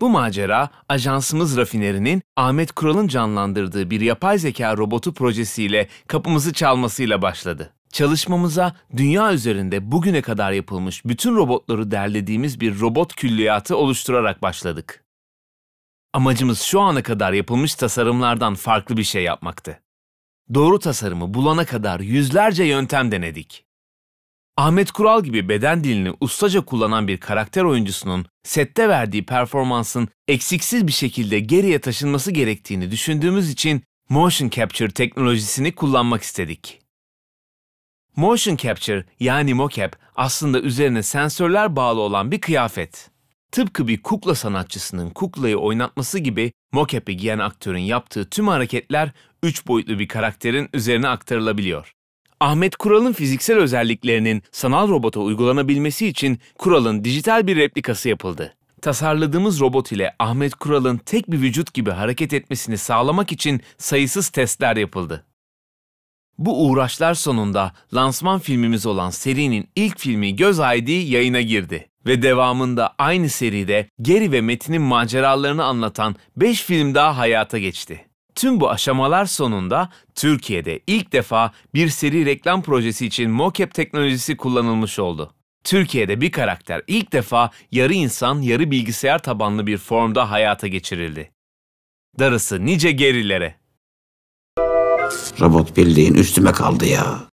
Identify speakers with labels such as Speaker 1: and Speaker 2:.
Speaker 1: Bu macera, ajansımız Rafiner'inin Ahmet Kural'ın canlandırdığı bir yapay zeka robotu projesiyle kapımızı çalmasıyla başladı. Çalışmamıza dünya üzerinde bugüne kadar yapılmış bütün robotları derlediğimiz bir robot külliyatı oluşturarak başladık. Amacımız şu ana kadar yapılmış tasarımlardan farklı bir şey yapmaktı. Doğru tasarımı bulana kadar yüzlerce yöntem denedik. Ahmet Kural gibi beden dilini ustaca kullanan bir karakter oyuncusunun sette verdiği performansın eksiksiz bir şekilde geriye taşınması gerektiğini düşündüğümüz için motion capture teknolojisini kullanmak istedik. Motion capture yani mocap aslında üzerine sensörler bağlı olan bir kıyafet. Tıpkı bir kukla sanatçısının kuklayı oynatması gibi mocap'i giyen aktörün yaptığı tüm hareketler 3 boyutlu bir karakterin üzerine aktarılabiliyor. Ahmet Kural'ın fiziksel özelliklerinin sanal robota uygulanabilmesi için Kural'ın dijital bir replikası yapıldı. Tasarladığımız robot ile Ahmet Kural'ın tek bir vücut gibi hareket etmesini sağlamak için sayısız testler yapıldı. Bu uğraşlar sonunda lansman filmimiz olan serinin ilk filmi Göz ID yayına girdi ve devamında aynı seride Geri ve Metin'in maceralarını anlatan 5 film daha hayata geçti. Tüm bu aşamalar sonunda Türkiye'de ilk defa bir seri reklam projesi için mocap teknolojisi kullanılmış oldu. Türkiye'de bir karakter ilk defa yarı insan, yarı bilgisayar tabanlı bir formda hayata geçirildi. Darısı nice gerilere. Robot bildiğin üstüme
Speaker 2: kaldı ya.